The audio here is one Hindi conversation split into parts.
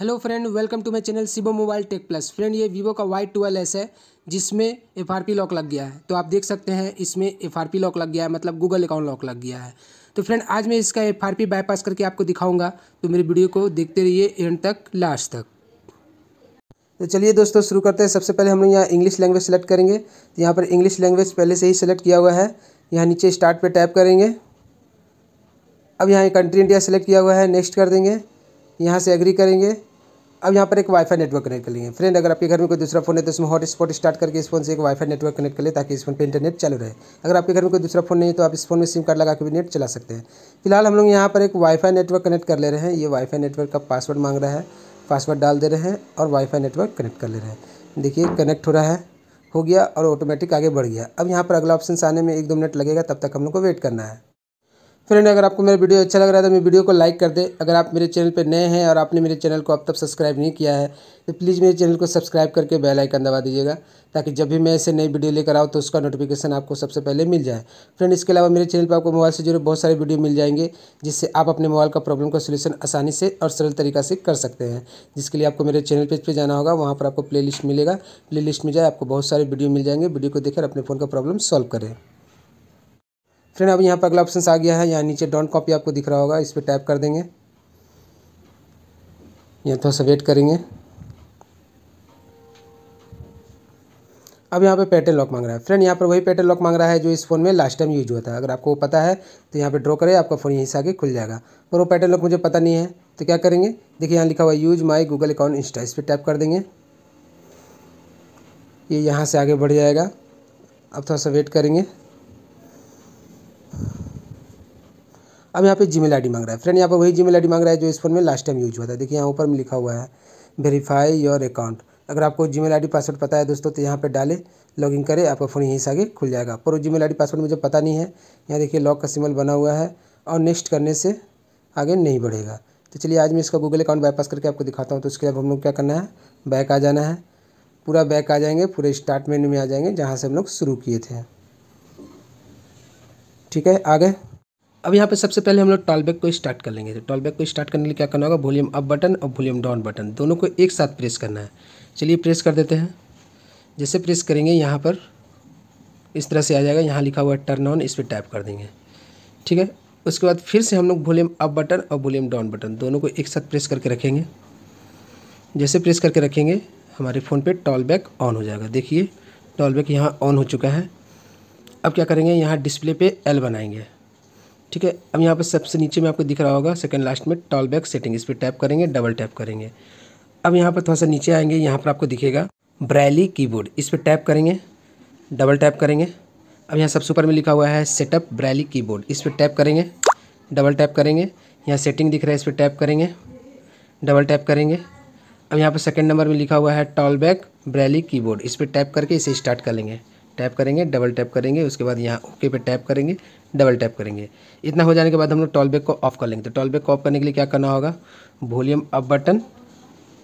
hello friend welcome to my channel सिबो मोबाइल टेक प्लस फ्रेंड ये वीवो का वाई ट्वेल्व एस है जिसमें एफ लॉक लग गया है तो आप देख सकते हैं इसमें एफ लॉक लग गया है मतलब गूगल अकाउंट लॉक लग गया है तो फ्रेंड आज मैं इसका एफ बाईपास करके आपको दिखाऊंगा तो मेरे वीडियो को देखते रहिए एंड तक लास्ट तक तो चलिए दोस्तों शुरू करते हैं सबसे पहले हम लोग यहाँ इंग्लिश लैंग्वेज सेलेक्ट करेंगे तो यहाँ पर इंग्लिश लैंग्वेज पहले से ही सेलेक्ट किया हुआ है यहाँ नीचे स्टार्ट पर टैप करेंगे अब यहाँ कंट्री इंडिया सेलेक्ट किया हुआ है नेक्स्ट कर देंगे यहाँ से एग्री करेंगे अब यहाँ पर एक वाईफाई नेटवर्क कनेक्ट कर लेंगे फ्रेंड अगर आपके घर में कोई दूसरा फोन है तो इसमें हॉट स्पॉट स्टार्ट करके इस फोन से एक वाईफाई नेटवर्क कनेक्ट कर ले ताकि इस फोन पे इंटरनेट चालू रहे अगर आपके घर में कोई दूसरा फोन नहीं है तो आप इस फोन में सिम कार्ड लगा के भी नेट चला सकते हैं फिलहाल हम लोग यहाँ पर एक वाईफाई नेटवर्क कनेक्ट कर ले रहे हैं ये वाईफाई नेटवर्क का पासवर्ड मांग रहा है पासवर्ड डाल दे रहे हैं और वाईफाई नेटवर्क कनेक्ट कर ले रहे हैं देखिए कनेक्ट हो रहा है हो गया और ऑटोमेटिक आगे बढ़ गया अब यहाँ पर अगला ऑप्शन आने में एक दो मिनट लगेगा तब तक हम लोग को वेट करना है फ्रेंड अगर आपको मेरा वीडियो अच्छा लग रहा है तो मेरे वीडियो को लाइक कर दे अगर आप मेरे चैनल पर नए हैं और आपने मेरे चैनल को अब तक सब्सक्राइब नहीं किया है तो प्लीज़ मेरे चैनल को सब्सक्राइब करके बेल आइकन दबा दीजिएगा ताकि जब भी मैं ऐसे नई वीडियो लेकर आऊँ तो उसका नोटिफिकेशन आपको सबसे पहले मिल जाए फ्रेंड इसके अलावा मेरे चैनल पर आपको मोबाइल से जुड़े बहुत सारे वीडियो मिल जाएंगे जिससे आप अपने मोबाइल का प्रॉब्लम का सोल्यूशन आसानी से और सरल तरीका से कर सकते हैं जिसके लिए आपको मेरे चैनल पेज पर जाना होगा वहाँ पर आपको प्ले मिलेगा प्ले में जाए आपको बहुत सारे वीडियो मिल जाएंगे वीडियो को देखकर अपने फ़ोन का प्रॉब्लम सॉल्व करें फ्रेंड अब यहाँ पर अगला ऑप्शन आ गया है यहाँ नीचे डॉन्ट कॉपी आपको दिख रहा होगा इस पर टैप कर देंगे यहाँ थोड़ा सा वेट करेंगे अब यहाँ पे पैटर्न लॉक मांग रहा है फ्रेंड यहाँ पर वही पैटर्न लॉक मांग रहा है जो इस फ़ोन में लास्ट टाइम यूज हुआ था अगर आपको पता है तो यहाँ पे ड्रॉ करें आपका फ़ोन यहीं से आगे खुल जाएगा पर वो पैटर्न लॉक मुझे पता नहीं है तो क्या करेंगे देखिए यहाँ लिखा हुआ यूज माई गूगल अकाउंट इंस्टा इस पर टैप कर देंगे ये यह यहाँ से आगे बढ़ जाएगा अब थोड़ा सा वेट करेंगे अब यहाँ पे जीमेल आईडी मांग रहा है फ्रेंड यहाँ पर वही जीमेल आईडी मांग रहा है जो इस फोन में लास्ट टाइम यूज हुआ था देखिए यहाँ ऊपर में लिखा हुआ है वेरीफाई योर अकाउंट अगर आपको जीमेल आईडी पासवर्ड पता है दोस्तों तो यहाँ पे डालें लॉगिन करें आपका फ़ोन यहीं से आगे खुल जाएगा पर वो जीमेल आईडी पासवर्ड मुझे पता नहीं है यहाँ देखिए लॉक का सिमल बना हुआ है और नेक्स्ट करने से आगे नहीं बढ़ेगा तो चलिए आज मैं इसका गूगल अकाउंट बाईपास करके आपको दिखाता हूँ तो उसके लिए हम लोग क्या करना है बैक आ जाना है पूरा बैक आ जाएंगे पूरे स्टार्ट मेन्यू में आ जाएंगे जहाँ से हम लोग शुरू किए थे ठीक है आ गए अब यहाँ पे सबसे पहले हम लोग टॉलबैक को स्टार्ट कर लेंगे तो टॉलबैक को स्टार्ट करने के लिए क्या करना होगा वॉल्यूम अप बटन और वॉल्यूम डाउन बटन दोनों को एक साथ प्रेस करना है चलिए प्रेस कर देते हैं जैसे प्रेस करेंगे यहाँ पर इस तरह से आ जाएगा यहाँ लिखा हुआ टर्न ऑन इस पर टाइप कर देंगे ठीक है उसके बाद फिर से हम लोग वॉल्यूम अप बटन और वॉल्यूम डाउन बटन दोनों को एक साथ प्रेस करके रखेंगे जैसे प्रेस करके रखेंगे हमारे फ़ोन पे टॉल बैग ऑन हो जाएगा देखिए टॉल बैग यहाँ ऑन हो चुका है अब क्या करेंगे यहाँ डिस्प्ले पे एल बनाएंगे ठीक है अब यहाँ पर सबसे नीचे में आपको दिख रहा होगा सेकंड लास्ट में टॉल बैक सेटिंग इस पर टैप करेंगे डबल टैप करेंगे अब यहाँ पर थोड़ा सा नीचे आएंगे यहाँ पर आपको दिखेगा ब्रैली कीबोर्ड इस पर टैप करेंगे डबल टैप करेंगे अब यहाँ सबसे ऊपर में लिखा हुआ है सेटअप ब्रैली कीबोर्ड इस पर टैप करेंगे डबल टैप करेंगे यहाँ सेटिंग दिख रहा है इस पर टैप करेंगे डबल टैप करेंगे अब यहाँ पर सेकंड नंबर में लिखा हुआ है टॉल बैक ब्रैली कीबोर्ड इस पर टैप करके इसे स्टार्ट कर लेंगे टैप करेंगे डबल टैप करेंगे उसके बाद यहाँ ओके पे टैप करेंगे डबल टैप करेंगे इतना हो जाने के बाद हम लोग टॉल बैग को ऑफ कर लेंगे तो टॉल बैग को ऑफ करने के लिए क्या करना होगा वॉल्यूम अप बटन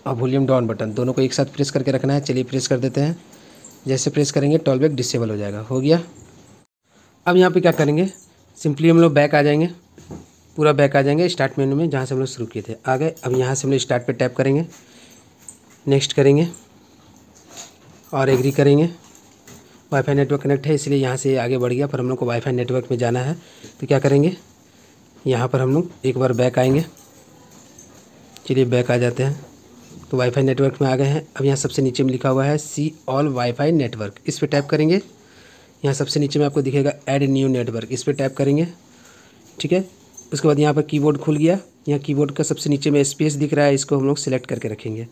और वॉल्यूम डाउन बटन दोनों को एक साथ प्रेस करके रखना है चलिए प्रेस कर देते हैं जैसे प्रेस करेंगे टॉल बैग डिसेबल हो जाएगा हो गया अब यहाँ पर क्या करेंगे सिंपली हम लोग बैक आ जाएंगे पूरा बैक आ जाएंगे स्टार्ट मेनू में जहाँ से हम लोग शुरू किए थे आ गए अब यहाँ से हम लोग स्टार्ट पर टैप करेंगे नेक्स्ट करेंगे और एग्री करेंगे वाईफाई नेटवर्क कनेक्ट है इसलिए यहाँ से आगे बढ़ गया पर हम लोग को वाईफाई नेटवर्क में जाना है तो क्या करेंगे यहाँ पर हम लोग एक बार बैक आएंगे चलिए बैक आ जाते हैं तो वाईफाई नेटवर्क में आ गए हैं अब यहाँ सबसे नीचे में लिखा हुआ है सी ऑल वाईफाई नेटवर्क इस पर टाइप करेंगे यहाँ सबसे नीचे में आपको दिखेगा एड न्यू नेटवर्क इस पर टाइप करेंगे ठीक है उसके बाद यहाँ पर कीबोर्ड खुल गया यहाँ कीबोर्ड का सबसे नीचे में स्पेस दिख रहा है इसको हम लोग सेलेक्ट करके रखेंगे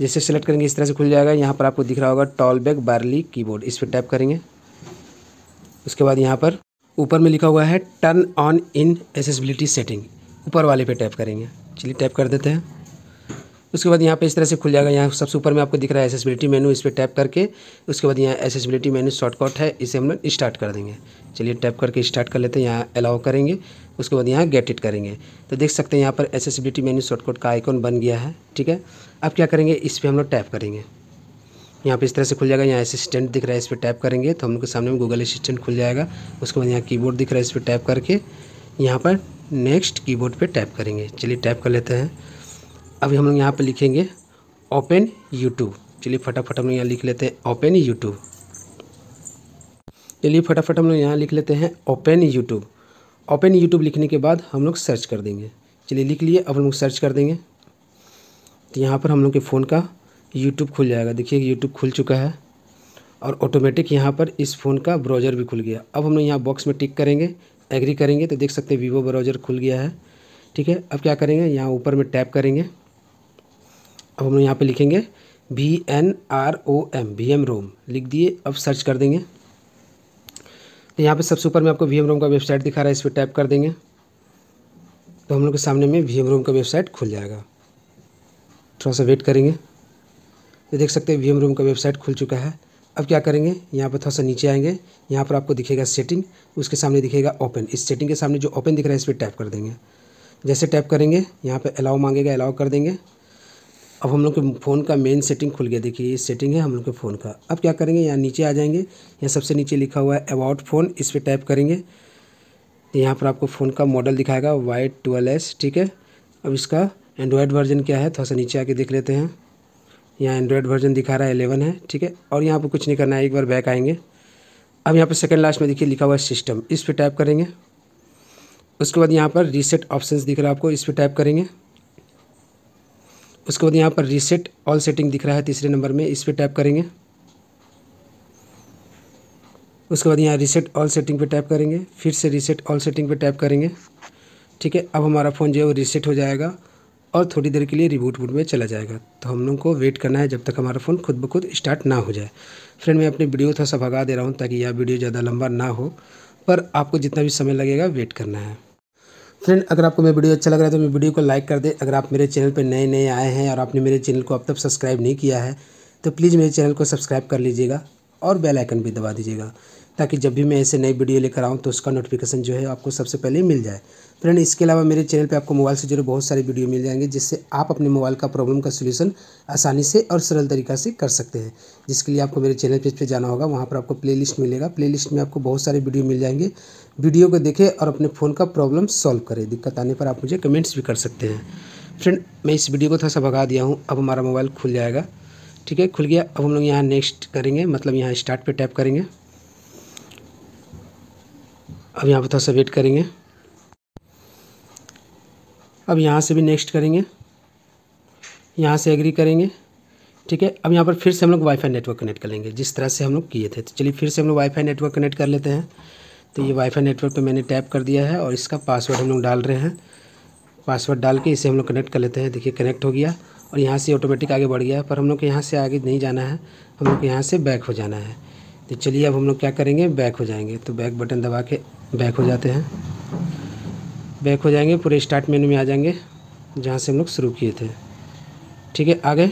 जैसे सेलेक्ट करेंगे इस तरह से खुल जाएगा यहाँ पर आपको दिख रहा होगा टॉल बैग बार्ली कीबोर्ड इस पर टैप करेंगे उसके बाद यहाँ पर ऊपर में लिखा हुआ है turn on in accessibility setting ऊपर वाले पे टैप करेंगे चलिए टैप कर देते हैं उसके बाद यहाँ पे इस तरह से खुल जाएगा यहाँ सबसे ऊपर में आपको दिख रहा है एसेसबिलिटी मेनू इस पर टैप करके उसके बाद यहाँ एसेसबिलिटी मेनू शॉर्टकट है इसे हम लोग स्टार्ट कर देंगे चलिए टैप करके स्टार्ट कर लेते हैं यहाँ अलाउ करेंगे उसके बाद यहाँ गेट इट करेंगे तो देख सकते हैं यहाँ पर एसेसिबिलिटी मैन्यू शॉर्टकट का आइकॉन बन गया है ठीक है अब क्या करेंगे इस पर हम लोग टैप करेंगे यहाँ पे इस तरह से खुल जाएगा यहाँ असिस्टेंट दिख रहा है इस पर टैप करेंगे तो हम लोग के सामने में गूगल असिस्टेंट खुल जाएगा उसके बाद यहाँ कीबोर्ड दिख रहा है इस पर टैप करके यहाँ पर नेक्स्ट कीबोर्ड पे टैप करेंगे चलिए टैप कर लेते हैं अभी हम लोग यहाँ पर लिखेंगे ओपन यूट्यूब चलिए फटाफट हम लोग यहाँ लिख लेते हैं ओपन यूट्यूब चलिए फटाफट हम लोग यहाँ लिख लेते हैं ओपन यूट्यूब ओपन यूट्यूब लिखने के बाद हम लोग सर्च कर देंगे चलिए लिख लिए अब हम लोग सर्च कर देंगे तो यहाँ पर हम लोग के फ़ोन का यूट्यूब खुल जाएगा देखिए यूट्यूब खुल चुका है और ऑटोमेटिक यहाँ पर इस फ़ोन का ब्राउज़र भी खुल गया अब हम लोग यहाँ बॉक्स में टिक करेंगे एग्री करेंगे तो देख सकते हैं वीवो ब्राउज़र खुल गया है ठीक है अब क्या करेंगे यहाँ ऊपर में टैप करेंगे अब हम लोग यहाँ पर लिखेंगे V N R O M V M ROM लिख दिए अब सर्च कर देंगे यहाँ पे सबसे ऊपर में आपको वी रोम का वेबसाइट दिखा रहा है इस पर टाइप कर देंगे तो हम लोग के सामने में वी रोम का वेबसाइट खुल जाएगा थोड़ा सा वेट करेंगे तो देख सकते हैं वी रोम का वेबसाइट खुल चुका है अब क्या करेंगे यहाँ पर थोड़ा सा नीचे आएंगे यहाँ पर आपको दिखेगा सेटिंग उसके सामने दिखेगा ओपन इस सेटिंग के सामने जो ओपन दिख रहा है इस पर टैप कर देंगे जैसे टैप करेंगे यहाँ पर अलाउ मांगेगा अलाउ कर देंगे अब हम लोग के फ़ोन का मेन सेटिंग खुल गया देखिए ये सेटिंग है हम लोग के फ़ोन का अब क्या करेंगे यहाँ नीचे आ जाएंगे यहाँ सबसे नीचे लिखा हुआ है अबाउट फ़ोन इस पर टाइप करेंगे यहाँ पर आपको फ़ोन का मॉडल दिखाएगा वाइट ट्वेल्व एस ठीक है अब इसका एंड्रॉयड वर्जन क्या है थोड़ा सा नीचे आके देख लेते हैं यहाँ एंड्रॉयड वर्जन दिखा रहा है एलेवन है ठीक है और यहाँ पर कुछ नहीं करना है एक बार बैक आएंगे अब यहाँ पर सेकेंड लास्ट में देखिए लिखा हुआ है सिस्टम इस पर टाइप करेंगे उसके बाद यहाँ पर रीसेट ऑप्शंस दिख रहा है आपको इस पर टाइप करेंगे उसके बाद यहाँ पर रीसेट ऑल सेटिंग दिख रहा है तीसरे नंबर में इस पर टैप करेंगे उसके बाद यहाँ रीसेट ऑल सेटिंग पे टैप करेंगे फिर से रीसेट ऑल सेटिंग पे टैप करेंगे ठीक है अब हमारा फ़ोन जो है वो रीसेट हो जाएगा और थोड़ी देर के लिए रिबूट बूट में चला जाएगा तो हम लोग को वेट करना है जब तक हमारा फ़ोन खुद ब खुद स्टार्ट ना हो जाए फ्रेंड मैं अपनी वीडियो थोड़ा सा भगा दे रहा हूँ ताकि यह वीडियो ज़्यादा लंबा ना हो पर आपको जितना भी समय लगेगा वेट करना है फ्रेंड अगर आपको मेरा वीडियो अच्छा लग रहा है तो मेरे वीडियो को लाइक कर दें अगर आप मेरे चैनल पर नए नए आए हैं और आपने मेरे चैनल को अब तक सब्सक्राइब नहीं किया है तो प्लीज़ मेरे चैनल को सब्सक्राइब कर लीजिएगा और बेल आइकन भी दबा दीजिएगा ताकि जब भी मैं ऐसे नई वीडियो लेकर आऊँ तो उसका नोटिफिकेशन जो है आपको सबसे पहले मिल जाए फ्रेंड इसके अलावा मेरे चैनल पे आपको मोबाइल से जुड़े बहुत सारे वीडियो मिल जाएंगे जिससे आप अपने मोबाइल का प्रॉब्लम का सलूशन आसानी से और सरल तरीका से कर सकते हैं जिसके लिए आपको मेरे चैनल पेज पे जाना होगा वहाँ पर आपको प्लेलिस्ट मिलेगा प्लेलिस्ट में आपको बहुत सारे वीडियो मिल जाएंगे वीडियो को देखें और अपने फ़ोन का प्रॉब्लम सॉल्व करें दिक्कत आने पर आप मुझे कमेंट्स भी कर सकते हैं फ्रेंड मैं इस वीडियो को थोड़ा सा भगा दिया हूँ अब हमारा मोबाइल खुल जाएगा ठीक है खुल गया अब हम लोग यहाँ नेक्स्ट करेंगे मतलब यहाँ स्टार्ट पर टैप करेंगे अब यहाँ पर थोड़ा सा वेट करेंगे अब यहाँ से भी नेक्स्ट करेंगे यहाँ से एग्री करेंगे ठीक है अब यहाँ पर फिर से हम लोग वाईफाई नेटवर्क कनेक्ट कर लेंगे जिस तरह से हम लोग किए थे तो चलिए फिर से हम लोग वाईफाई नेटवर्क कनेक्ट कर लेते हैं तो ये वाईफाई नेटवर्क पे मैंने टैप कर दिया है और इसका पासवर्ड हम लोग डाल रहे हैं पासवर्ड डाल के इसे हम लोग कनेक्ट कर लेते हैं देखिए कनेक्ट हो गया और यहाँ से ऑटोमेटिक आगे बढ़ गया पर हम लोग को यहाँ से आगे नहीं जाना है हम लोग को यहाँ से बैक हो जाना है तो चलिए अब हम लोग क्या करेंगे बैक हो जाएंगे तो बैक बटन दबा के बैक हो जाते हैं बैक हो जाएंगे पूरे स्टार्ट मेनू में आ जाएंगे जहाँ से हम लोग शुरू किए थे ठीक है आगे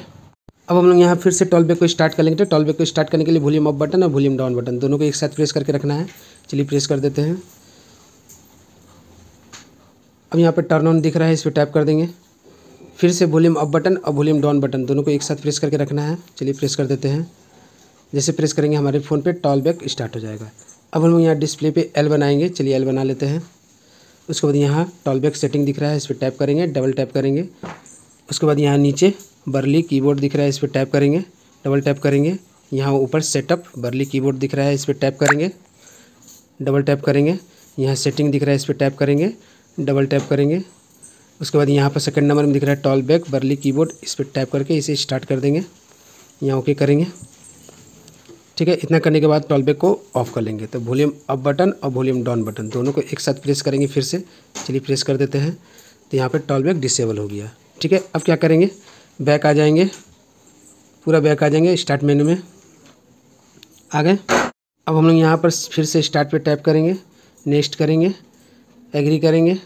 अब हम लोग यहाँ फिर से टॉल बैक को स्टार्ट कर लेंगे टॉल बैक को स्टार्ट करने के लिए वॉल्यूम अप बटन और वॉल्यूम डाउन बटन दोनों को एक साथ प्रेस करके रखना है चलिए प्रेस कर देते हैं अब यहाँ पर टर्न ऑन दिख रहा है इस पर टैप कर देंगे फिर से वॉल्यूम अप बटन और वॉल्यूम डाउन बटन दोनों को एक साथ प्रेस करके रखना है चलिए प्रेस कर देते हैं जैसे प्रेस करेंगे हमारे फ़ोन पे टॉल बैक स्टार्ट हो जाएगा अब हम लोग यहाँ डिस्प्ले पे एल बनाएंगे चलिए एल बना लेते हैं उसके बाद यहाँ टॉलबैक सेटिंग दिख रहा है इस पर टैप करेंगे डबल टैप करेंगे उसके बाद यहाँ नीचे बर्ली कीबोर्ड दिख रहा है इस पर टैप करेंगे डबल टैप करेंगे यहाँ ऊपर सेटअप बर्ली कीबोर्ड दिख रहा है इस पर टैप करेंगे डबल टैप करेंगे यहाँ सेटिंग दिख रहा है इस पर टैप करेंगे डबल टैप करेंगे उसके बाद यहाँ पर सेकंड नंबर में दिख रहा है टॉल बैक बर्ली कीबोर्ड इस पर टैप करके इसे स्टार्ट कर देंगे यहाँ ओके करेंगे ठीक है इतना करने के बाद टॉल बैग को ऑफ कर लेंगे तो वॉल्यूम अप बटन और वॉल्यूम डाउन बटन दोनों को एक साथ प्रेस करेंगे फिर से चलिए प्रेस कर देते हैं तो यहाँ पर टॉल बैग डिसेबल हो गया ठीक है अब क्या करेंगे बैक आ जाएंगे पूरा बैक आ जाएंगे स्टार्ट मेन्यू में आ गए अब हम लोग यहाँ पर फिर से स्टार्ट पे टैप करेंगे नेक्स्ट करेंगे एग्री करेंगे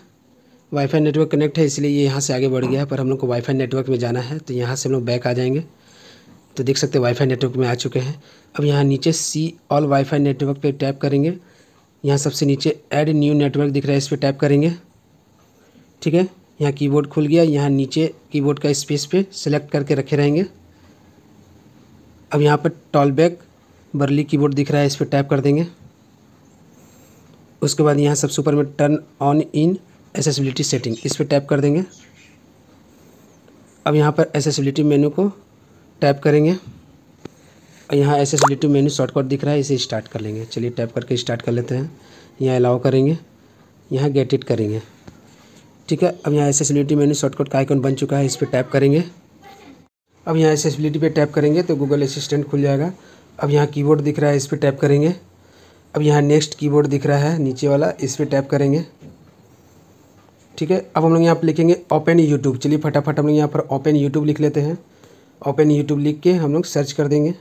वाईफाई नेटवर्क कनेक्ट है इसलिए ये यहाँ से आगे बढ़ गया है पर हम लोग को वाईफाई नेटवर्क में जाना है तो यहाँ से हम लोग बैक आ जाएंगे तो देख सकते हैं वाईफाई नेटवर्क में आ चुके हैं अब यहाँ नीचे सी ऑल वाईफाई नेटवर्क पे टैप करेंगे यहाँ सबसे नीचे ऐड न्यू नेटवर्क दिख रहा है इस पर टैप करेंगे ठीक है यहाँ कीबोर्ड खुल गया यहाँ नीचे कीबोर्ड का स्पेस पे सेलेक्ट करके रखे रहेंगे अब यहाँ पर टॉलबैक बर्ली कीबोर्ड दिख रहा है इस पर टैप कर देंगे उसके बाद यहाँ सबसे ऊपर में turn on in accessibility setting इस पर टैप कर देंगे अब यहाँ पर एसेसिबिलिटी मेनू को टैप करेंगे यहाँ S S D menu shortcut दिख रहा है इसे स्टार्ट कर लेंगे चलिए टैप करके स्टार्ट कर लेते हैं यहाँ अलाउ करेंगे यहाँ गेट इट करेंगे ठीक है अब यहाँ एस एसेसिबिलिटी मेन्यू शॉर्टकट का आइकन बन चुका है इस पर टैप करेंगे अब यहाँ बिलिटी पर टैप करेंगे तो गूगल असिस्टेंट खुल जाएगा अब यहाँ की दिख रहा है इस पर टैप करेंगे अब यहाँ नेक्स्ट की दिख रहा है नीचे वाला इस पर टैप करेंगे ठीक है अब हम लोग यहाँ पर लिखेंगे ओपन यूट्यूब चलिए फटाफट हम लोग यहाँ पर ओपन यूट्यूब लिख लेते हैं ओपन यूट्यूब लिख के हम लोग सर्च कर देंगे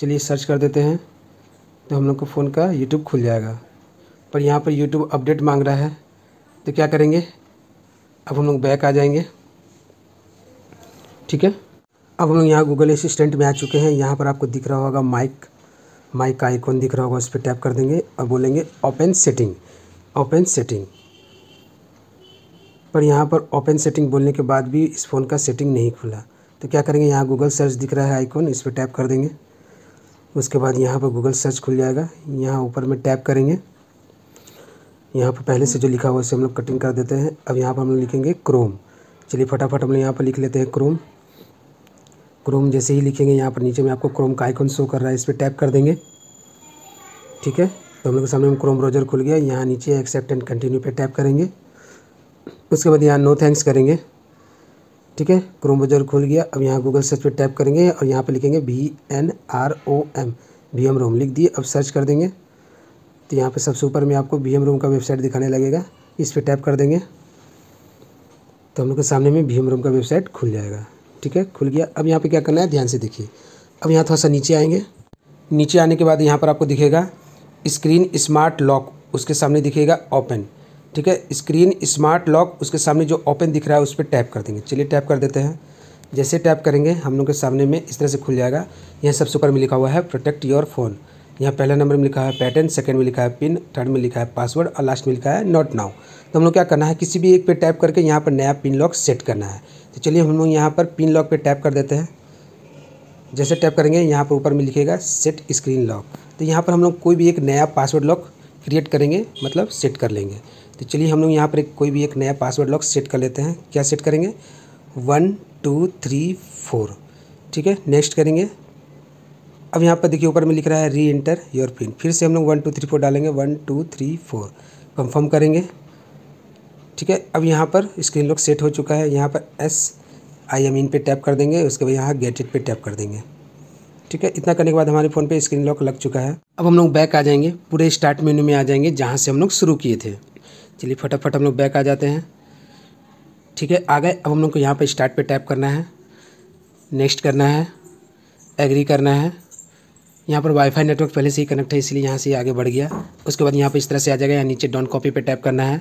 चलिए सर्च कर देते हैं तो हम लोग को फ़ोन का यूट्यूब खुल जाएगा पर यहाँ पर यूट्यूब अपडेट मांग रहा है तो क्या करेंगे अब हम लोग बैक आ जाएंगे ठीक है अब हम लोग यहाँ गूगल असिस्टेंट में आ चुके हैं यहाँ पर आपको दिख रहा होगा माइक माइक का आइकॉन दिख रहा होगा उस पर टैप कर देंगे और बोलेंगे ओपन सेटिंग ओपन सेटिंग पर यहाँ पर ओपन सेटिंग बोलने के बाद भी इस फ़ोन का सेटिंग नहीं खुला तो क्या करेंगे यहाँ गूगल सर्च दिख रहा है आइकॉन इस पर टैप कर देंगे उसके बाद यहाँ पर गूगल सर्च खुल जाएगा यहाँ ऊपर में टैप करेंगे यहाँ पर पहले से जो लिखा हुआ है उसे हम लोग कटिंग कर देते हैं अब यहाँ पर हम लोग लिखेंगे क्रोम चलिए फटाफट हम लोग यहाँ पर लिख लेते हैं क्रोम क्रोम जैसे ही लिखेंगे यहाँ पर नीचे में आपको क्रोम का आइकॉन शो कर रहा है इस पर टैप कर देंगे ठीक है तो हम लोग के सामने में क्रोम ब्राउजर खुल गया यहाँ नीचे एक्सेप्ट एंड कंटिन्यू पे टैप करेंगे उसके बाद यहाँ नो थैंक्स करेंगे ठीक है क्रोम ब्राउज़र खुल गया अब यहाँ गूगल सर्च पे टैप करेंगे और यहाँ पे लिखेंगे V N R O M V M ROM लिख दिए अब सर्च कर देंगे तो यहाँ पे सबसे ऊपर में आपको वी एम रोम का वेबसाइट दिखाने लगेगा इस पर टैप कर देंगे तो हम लोग के सामने में वी एम रोम का वेबसाइट खुल जाएगा ठीक है खुल गया अब यहाँ पर क्या करना है ध्यान से देखिए अब यहाँ थोड़ा सा नीचे आएंगे नीचे आने के बाद यहाँ पर आपको दिखेगा स्क्रीन स्मार्ट लॉक उसके सामने दिखेगा ओपन ठीक है स्क्रीन स्मार्ट लॉक उसके सामने जो ओपन दिख रहा है उस पर टैप कर देंगे चलिए टैप कर देते हैं जैसे टैप करेंगे हम लोग के सामने में इस तरह से खुल जाएगा यहाँ सबसे ऊपर में लिखा हुआ है प्रोटेक्ट योर फ़ोन यहाँ पहला नंबर में लिखा है पैटर्न सेकंड में लिखा है पिन थर्ड में लिखा है पासवर्ड और लास्ट में लिखा है नॉट नाउ तो हम लोग क्या करना है किसी भी एक पे टैप करके यहाँ पर नया पिन लॉक सेट करना है तो चलिए हम लोग यहाँ पर पिन लॉक पे टैप कर देते हैं जैसे टैप करेंगे यहाँ पर ऊपर में लिखेगा सेट स्क्रीन लॉक तो यहाँ पर हम लोग कोई भी एक नया पासवर्ड लॉक क्रिएट करेंगे मतलब सेट कर लेंगे तो चलिए हम लोग यहाँ पर एक कोई भी एक नया पासवर्ड लॉक सेट कर लेते हैं क्या सेट करेंगे वन टू थ्री फोर ठीक है नेक्स्ट करेंगे अब यहाँ पर देखिए ऊपर में लिख रहा है री एंटर योर पिन फिर से हम लोग वन टू थ्री फोर डालेंगे one two three four confirm करेंगे ठीक है अब यहाँ पर स्क्रीन लॉक सेट हो चुका है यहाँ पर एस आई एम इन पे टैप कर देंगे उसके बाद यहाँ इट पे टैप कर देंगे ठीक है इतना करने के बाद हमारे फ़ोन पे स्क्रीन लॉक लग चुका है अब हम लोग बैक आ जाएंगे पूरे स्टार्ट मेन्यू में आ जाएंगे जहाँ से हम लोग शुरू किए थे चलिए फटाफट हम लोग बैक आ जाते हैं ठीक है आ गए अब हम लोग को यहाँ पे स्टार्ट पे टैप करना है नेक्स्ट करना है एग्री करना है यहाँ पर वाईफाई नेटवर्क पहले से ही कनेक्ट है इसलिए यहाँ से आगे बढ़ गया उसके बाद यहाँ पर इस तरह से आ जाएगा यहाँ नीचे डाउन कॉपी पे टैप करना है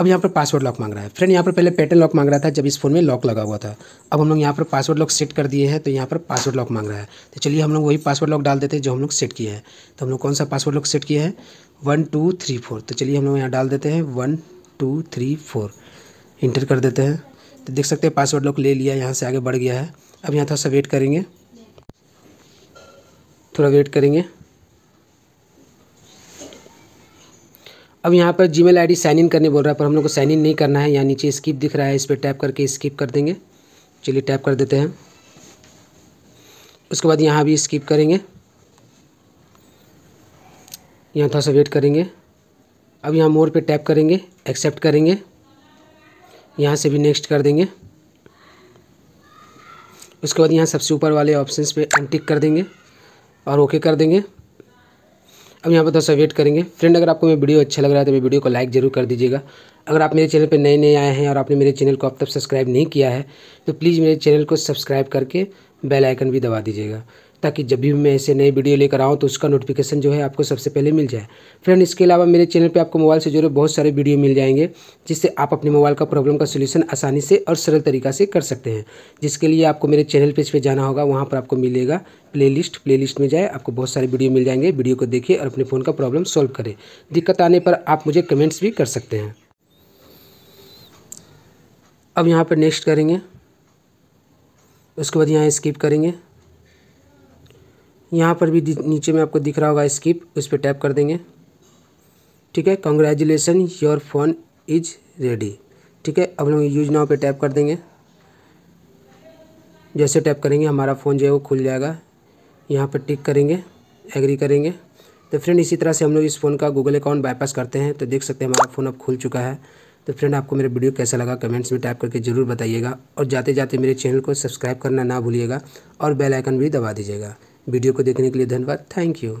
अब यहाँ पर पासवर्ड लॉक मांग रहा है फ्रेंड यहाँ पर पहले पैटर्न लॉक मांग रहा था जब इस फ़ोन में लॉक लगा हुआ था अब हम लोग यहाँ पर पासवर्ड लॉक सेट कर दिए हैं तो यहाँ पर पासवर्ड लॉक मांग रहा है तो चलिए हम लोग वही पासवर्ड लॉक डाल देते हैं जो हम लोग सेट किए हैं तो हम लोग कौन सा पासवर्ड लॉक सेट किया है वन टू थ्री फोर तो चलिए हम लोग यहाँ डाल देते हैं one two three four enter कर देते हैं तो देख सकते हैं पासवर्ड लॉक ले लिया यहाँ से आगे बढ़ गया है अब यहाँ थोड़ा सा वेट करेंगे थोड़ा वेट करेंगे अब यहाँ पर जी मेल आई साइन इन करने बोल रहा है पर हम लोग को साइन इन नहीं करना है यहाँ नीचे स्किप दिख रहा है इस पर टैप करके स्किप कर देंगे चलिए टैप कर देते हैं उसके बाद यहाँ भी स्किप करेंगे यहाँ थोड़ा सा वेट करेंगे अब यहाँ मोर पे टैप करेंगे एक्सेप्ट करेंगे यहाँ से भी नेक्स्ट कर देंगे उसके बाद यहाँ सबसे ऊपर वाले ऑप्शंस पे अनटिक कर देंगे और ओके कर देंगे अब यहाँ पर थोड़ा तो सा वेट करेंगे फ्रेंड अगर आपको मेरी वीडियो अच्छा लग रहा है तो मेरे वीडियो को लाइक जरूर कर दीजिएगा अगर आप मेरे चैनल पर नए नए आए हैं और आपने मेरे चैनल को अब तक सब्सक्राइब नहीं किया है तो प्लीज़ मेरे चैनल को सब्सक्राइब करके बेल आइकन भी दबा दीजिएगा ताकि जब भी मैं ऐसे नए वीडियो लेकर आऊँ तो उसका नोटिफिकेशन जो है आपको सबसे पहले मिल जाए फ्रेंड इसके अलावा मेरे चैनल पर आपको मोबाइल से जुड़े बहुत सारे वीडियो मिल जाएंगे जिससे आप अपने मोबाइल का प्रॉब्लम का सोल्यूशन आसानी से और सरल तरीका से कर सकते हैं जिसके लिए आपको मेरे चैनल पेज पर जाना होगा वहाँ पर आपको मिलेगा प्ले लिस्ट में जाए आपको बहुत सारे वीडियो मिल जाएंगे वीडियो को देखिए और अपने फ़ोन का प्रॉब्लम सॉल्व करें दिक्कत आने पर आप मुझे कमेंट्स भी कर सकते हैं अब यहाँ पर नेक्स्ट करेंगे उसके बाद यहाँ स्किप करेंगे यहाँ पर भी नीचे में आपको दिख रहा होगा स्किप उस पर टैप कर देंगे ठीक है congratulation your phone is ready ठीक है अब हम यूज नाव पे टैप कर देंगे जैसे टैप करेंगे हमारा फ़ोन जो है वो खुल जाएगा यहाँ पर टिक करेंगे एग्री करेंगे तो फ्रेंड इसी तरह से हम लोग इस फ़ोन का गूगल अकाउंट बाईपास करते हैं तो देख सकते हैं हमारा फ़ोन अब खुल चुका है तो फ्रेंड आपको मेरा वीडियो कैसा लगा कमेंट्स में टाइप करके ज़रूर बताइएगा और जाते जाते मेरे चैनल को सब्सक्राइब करना ना भूलिएगा और बेल आइकन भी दबा दीजिएगा वीडियो को देखने के लिए धन्यवाद थैंक यू